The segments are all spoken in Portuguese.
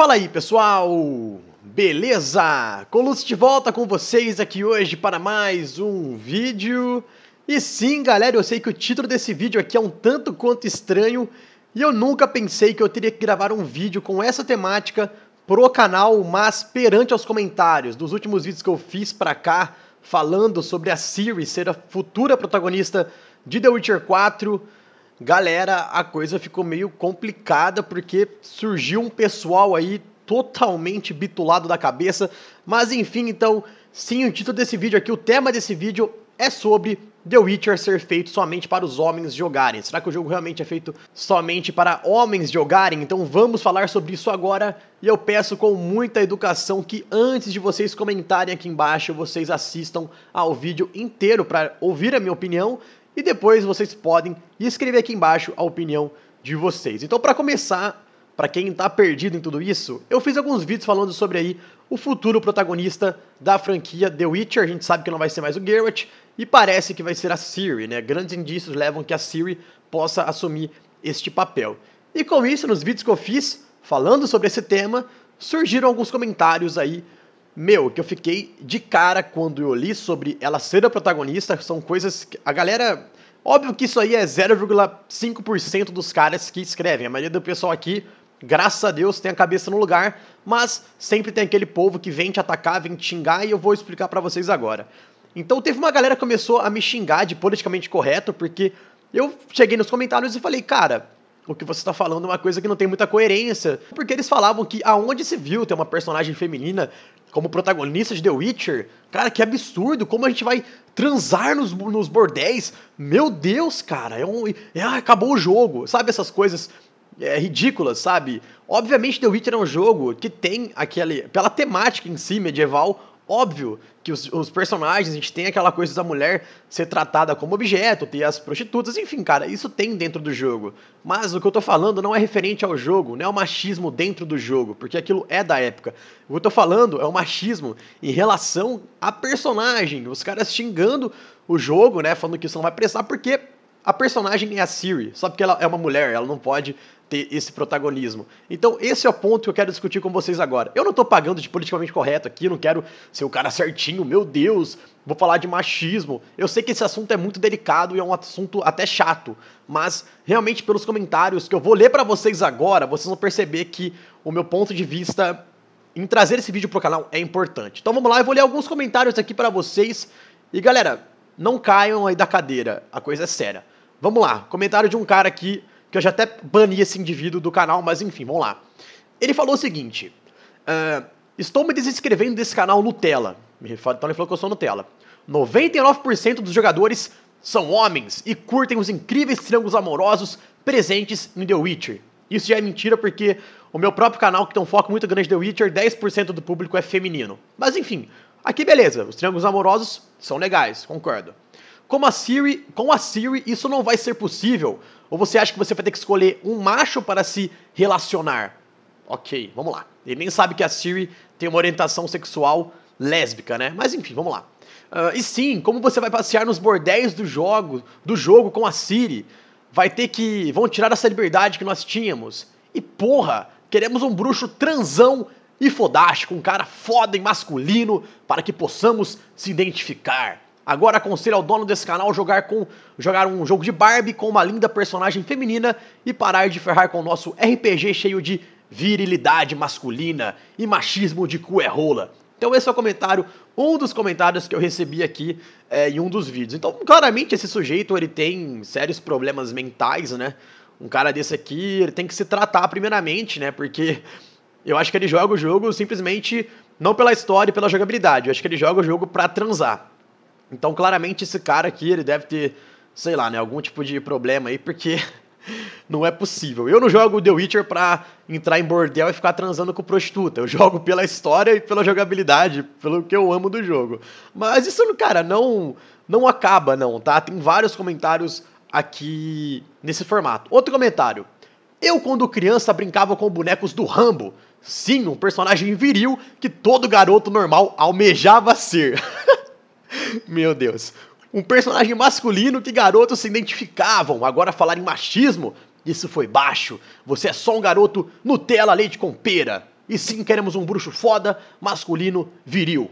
Fala aí, pessoal! Beleza? Colucci de volta com vocês aqui hoje para mais um vídeo. E sim, galera, eu sei que o título desse vídeo aqui é um tanto quanto estranho e eu nunca pensei que eu teria que gravar um vídeo com essa temática pro canal, mas perante aos comentários dos últimos vídeos que eu fiz para cá falando sobre a Siri ser a futura protagonista de The Witcher 4, Galera, a coisa ficou meio complicada porque surgiu um pessoal aí totalmente bitulado da cabeça. Mas enfim, então, sim, o título desse vídeo aqui, o tema desse vídeo é sobre The Witcher ser feito somente para os homens jogarem. Será que o jogo realmente é feito somente para homens jogarem? Então vamos falar sobre isso agora. E eu peço com muita educação que antes de vocês comentarem aqui embaixo, vocês assistam ao vídeo inteiro para ouvir a minha opinião e depois vocês podem escrever aqui embaixo a opinião de vocês. Então, para começar, para quem está perdido em tudo isso, eu fiz alguns vídeos falando sobre aí o futuro protagonista da franquia The Witcher. A gente sabe que não vai ser mais o Geralt e parece que vai ser a Siri. né? Grandes indícios levam que a Siri possa assumir este papel. E com isso, nos vídeos que eu fiz falando sobre esse tema, surgiram alguns comentários aí meu, que eu fiquei de cara quando eu li sobre ela ser a protagonista, são coisas que a galera. Óbvio que isso aí é 0,5% dos caras que escrevem. A maioria do pessoal aqui, graças a Deus, tem a cabeça no lugar, mas sempre tem aquele povo que vem te atacar, vem te xingar e eu vou explicar para vocês agora. Então teve uma galera que começou a me xingar de politicamente correto, porque eu cheguei nos comentários e falei, cara, o que você está falando é uma coisa que não tem muita coerência. Porque eles falavam que aonde se viu ter uma personagem feminina como protagonista de The Witcher. Cara, que absurdo! Como a gente vai transar nos, nos bordéis? Meu Deus, cara! É um, é, acabou o jogo. Sabe essas coisas é, ridículas, sabe? Obviamente, The Witcher é um jogo que tem aquele. pela temática em si medieval Óbvio que os, os, personagens, a gente tem aquela coisa da mulher ser tratada como objeto, ter as prostitutas, enfim, cara, isso tem dentro do jogo. Mas o que eu tô falando não é referente ao jogo, não é o machismo dentro do jogo, porque aquilo é da época. O que eu tô falando é o machismo em relação a personagem. Os caras xingando o jogo, né, falando que isso não vai prestar, porque a personagem é a Siri, só porque ela é uma mulher, ela não pode ter esse protagonismo. Então, esse é o ponto que eu quero discutir com vocês agora. Eu não estou pagando de politicamente correto aqui, não quero ser o cara certinho, meu Deus, vou falar de machismo. Eu sei que esse assunto é muito delicado e é um assunto até chato, mas realmente pelos comentários que eu vou ler para vocês agora, vocês vão perceber que o meu ponto de vista em trazer esse vídeo pro canal é importante. Então vamos lá, eu vou ler alguns comentários aqui para vocês. E galera, não caiam aí da cadeira, a coisa é séria. Vamos lá, comentário de um cara aqui que eu já até bani esse indivíduo do canal, mas enfim, vamos lá. Ele falou o seguinte: uh, Estou me desinscrevendo desse canal Nutella. Então ele falou que eu sou Nutella. 99% dos jogadores são homens e curtem os incríveis triângulos amorosos presentes em The Witcher. Isso já é mentira porque o meu próprio canal, que tem um foco muito grande em The Witcher, 10% do público é feminino. Mas enfim, aqui beleza, os triângulos amorosos são legais, concordo. Como a Siri, com a Siri isso não vai ser possível. Ou você acha que você vai ter que escolher um macho para se relacionar? Ok, vamos lá. Ele nem sabe que a Siri tem uma orientação sexual lésbica, né? Mas enfim, vamos lá. Uh, e sim, como você vai passear nos bordéis do jogo, do jogo com a Siri? Vai ter que. vão tirar essa liberdade que nós tínhamos. E porra, queremos um bruxo transão e fodástico, um cara foda e masculino para que possamos se identificar. Agora aconselho ao dono desse canal jogar, com, jogar um jogo de Barbie com uma linda personagem feminina e parar de ferrar com o nosso RPG cheio de virilidade masculina e machismo de cu é rola. Então esse é o comentário, um dos comentários que eu recebi aqui é, em um dos vídeos. Então claramente esse sujeito ele tem sérios problemas mentais, né? Um cara desse aqui ele tem que se tratar primeiramente, né? Porque eu acho que ele joga o jogo simplesmente não pela história e pela jogabilidade. Eu acho que ele joga o jogo para transar. Então, claramente, esse cara aqui, ele deve ter, sei lá, né, algum tipo de problema aí, porque não é possível. Eu não jogo The Witcher pra entrar em bordel e ficar transando com prostituta. Eu jogo pela história e pela jogabilidade, pelo que eu amo do jogo. Mas isso, cara, não, não acaba, não, tá? Tem vários comentários aqui nesse formato. Outro comentário. Eu, quando criança, brincava com bonecos do Rambo. Sim, um personagem viril que todo garoto normal almejava ser. Meu Deus. Um personagem masculino que garotos se identificavam. Agora falar em machismo, isso foi baixo. Você é só um garoto Nutella leite com pera. E sim, queremos um bruxo foda, masculino, viril.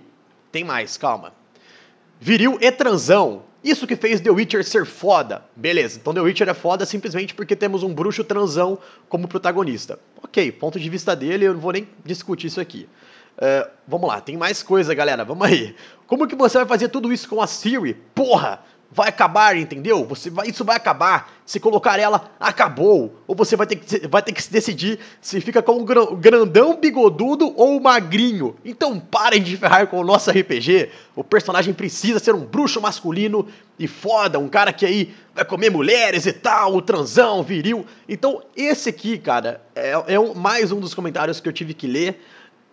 Tem mais, calma. Viril e transão. Isso que fez The Witcher ser foda. Beleza, então The Witcher é foda simplesmente porque temos um bruxo transão como protagonista. Ok, ponto de vista dele, eu não vou nem discutir isso aqui. É, vamos lá, tem mais coisa, galera. Vamos aí. Como que você vai fazer tudo isso com a Siri? Porra! Vai acabar, entendeu? Você vai, isso vai acabar. Se colocar ela, acabou. Ou você vai ter que, vai ter que se decidir se fica com o grandão bigodudo ou o magrinho. Então parem de ferrar com o nosso RPG. O personagem precisa ser um bruxo masculino e foda, um cara que aí vai comer mulheres e tal, o transão, viril. Então esse aqui, cara, é, é um, mais um dos comentários que eu tive que ler.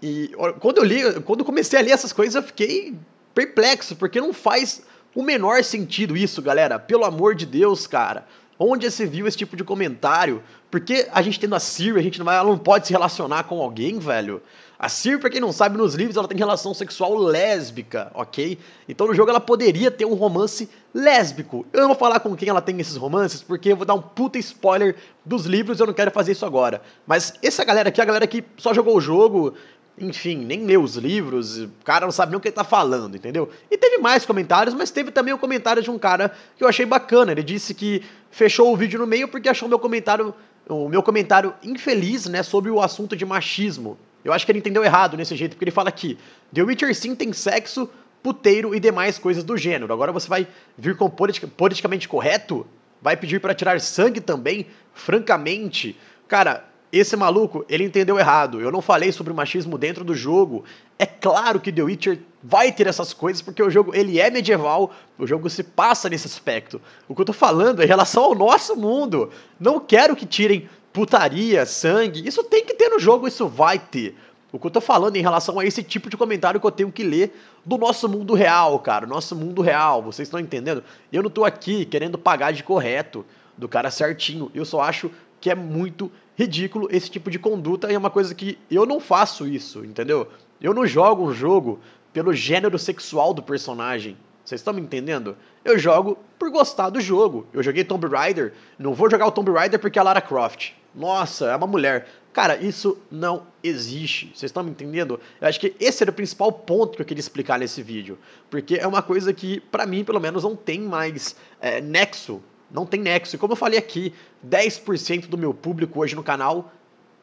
E quando eu li, quando comecei a ler essas coisas, eu fiquei perplexo, porque não faz o menor sentido isso, galera. Pelo amor de Deus, cara. Onde você viu esse tipo de comentário? Porque a gente tendo a Siri, a gente não, vai, ela não pode se relacionar com alguém, velho. A Siri, pra quem não sabe, nos livros ela tem relação sexual lésbica, ok? Então no jogo ela poderia ter um romance lésbico. Eu não vou falar com quem ela tem esses romances, porque eu vou dar um puta spoiler dos livros eu não quero fazer isso agora. Mas essa galera aqui, a galera que só jogou o jogo, enfim, nem leu os livros, o cara não sabe nem o que ele tá falando, entendeu? E teve mais comentários, mas teve também o comentário de um cara que eu achei bacana. Ele disse que fechou o vídeo no meio porque achou meu comentário, o meu comentário infeliz, né, sobre o assunto de machismo. Eu acho que ele entendeu errado nesse jeito, porque ele fala que The Witcher sim tem sexo, puteiro e demais coisas do gênero. Agora você vai vir com politica, politicamente correto? Vai pedir para tirar sangue também? Francamente, cara, esse maluco, ele entendeu errado. Eu não falei sobre machismo dentro do jogo. É claro que The Witcher vai ter essas coisas porque o jogo, ele é medieval, o jogo se passa nesse aspecto. O que eu tô falando é em relação ao nosso mundo. Não quero que tirem putaria, sangue. Isso tem que ter no jogo, isso vai ter. O que eu tô falando em relação a esse tipo de comentário que eu tenho que ler do nosso mundo real, cara. Nosso mundo real, vocês estão entendendo? Eu não tô aqui querendo pagar de correto, do cara certinho. Eu só acho que é muito ridículo esse tipo de conduta e é uma coisa que eu não faço isso, entendeu? Eu não jogo um jogo pelo gênero sexual do personagem. Vocês estão me entendendo? Eu jogo por gostar do jogo. Eu joguei Tomb Raider, não vou jogar o Tomb Raider porque é a Lara Croft. Nossa, é uma mulher. Cara, isso não existe. Vocês estão me entendendo? Eu acho que esse era o principal ponto que eu queria explicar nesse vídeo. Porque é uma coisa que, para mim, pelo menos, não tem mais é, nexo não tem nexo. E como eu falei aqui, 10% do meu público hoje no canal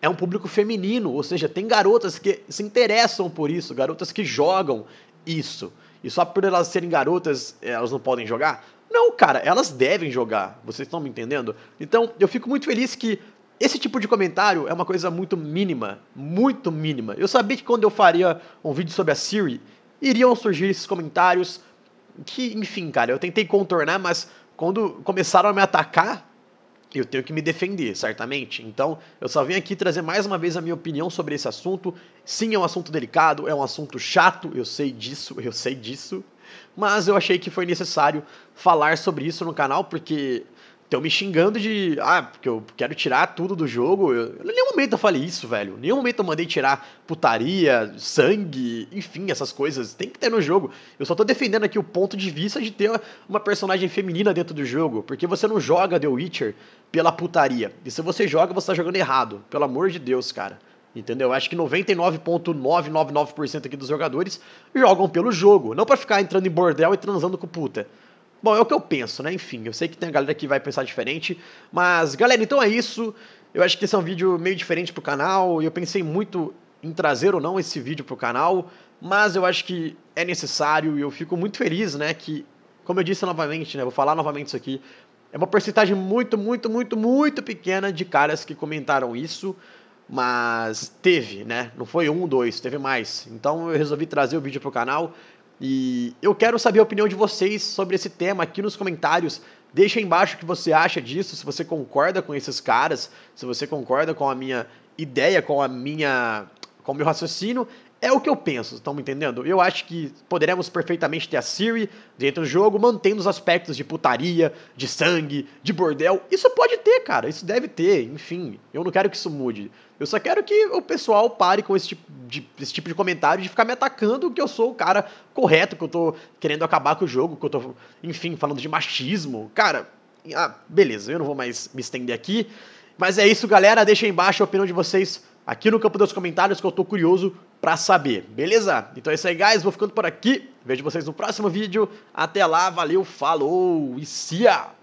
é um público feminino, ou seja, tem garotas que se interessam por isso, garotas que jogam isso. E só por elas serem garotas, eh, elas não podem jogar? Não, cara, elas devem jogar. Vocês estão me entendendo? Então, eu fico muito feliz que esse tipo de comentário é uma coisa muito mínima, muito mínima. Eu sabia que quando eu faria um vídeo sobre a Siri, iriam surgir esses comentários que, enfim, cara, eu tentei contornar, mas quando começaram a me atacar, eu tenho que me defender, certamente. Então, eu só vim aqui trazer mais uma vez a minha opinião sobre esse assunto. Sim, é um assunto delicado, é um assunto chato, eu sei disso, eu sei disso. Mas eu achei que foi necessário falar sobre isso no canal, porque estão me xingando de. Ah, porque eu quero tirar tudo do jogo. Eu, em nenhum momento eu falei isso, velho. Em nenhum momento eu mandei tirar putaria, sangue, enfim, essas coisas. Tem que ter no jogo. Eu só tô defendendo aqui o ponto de vista de ter uma personagem feminina dentro do jogo. Porque você não joga The Witcher pela putaria. E se você joga, você tá jogando errado. Pelo amor de Deus, cara. Entendeu? Acho que 99,999% aqui dos jogadores jogam pelo jogo, não para ficar entrando em bordel e transando com puta. Bom, é o que eu penso, né? Enfim, eu sei que tem a galera que vai pensar diferente, mas galera, então é isso. Eu acho que esse é um vídeo meio diferente pro canal, e eu pensei muito em trazer ou não esse vídeo pro canal, mas eu acho que é necessário e eu fico muito feliz, né, que como eu disse novamente, né, vou falar novamente isso aqui, é uma porcentagem muito, muito, muito, muito pequena de caras que comentaram isso, mas teve, né? Não foi um, dois, teve mais. Então eu resolvi trazer o vídeo pro canal. E eu quero saber a opinião de vocês sobre esse tema aqui nos comentários. Deixa aí embaixo o que você acha disso, se você concorda com esses caras, se você concorda com a minha ideia, com a minha com o meu raciocínio. É o que eu penso, estão me entendendo? Eu acho que poderemos perfeitamente ter a Siri dentro do jogo, mantendo os aspectos de putaria, de sangue, de bordel. Isso pode ter, cara, isso deve ter, enfim. Eu não quero que isso mude. Eu só quero que o pessoal pare com esse tipo de, esse tipo de comentário de ficar me atacando que eu sou o cara correto, que eu tô querendo acabar com o jogo, que eu tô, enfim, falando de machismo. Cara, ah, beleza, eu não vou mais me estender aqui. Mas é isso, galera. Deixa aí embaixo a opinião de vocês aqui no campo dos comentários que eu tô curioso para saber, beleza? Então é isso aí, guys. Vou ficando por aqui. Vejo vocês no próximo vídeo. Até lá, valeu, falou e seá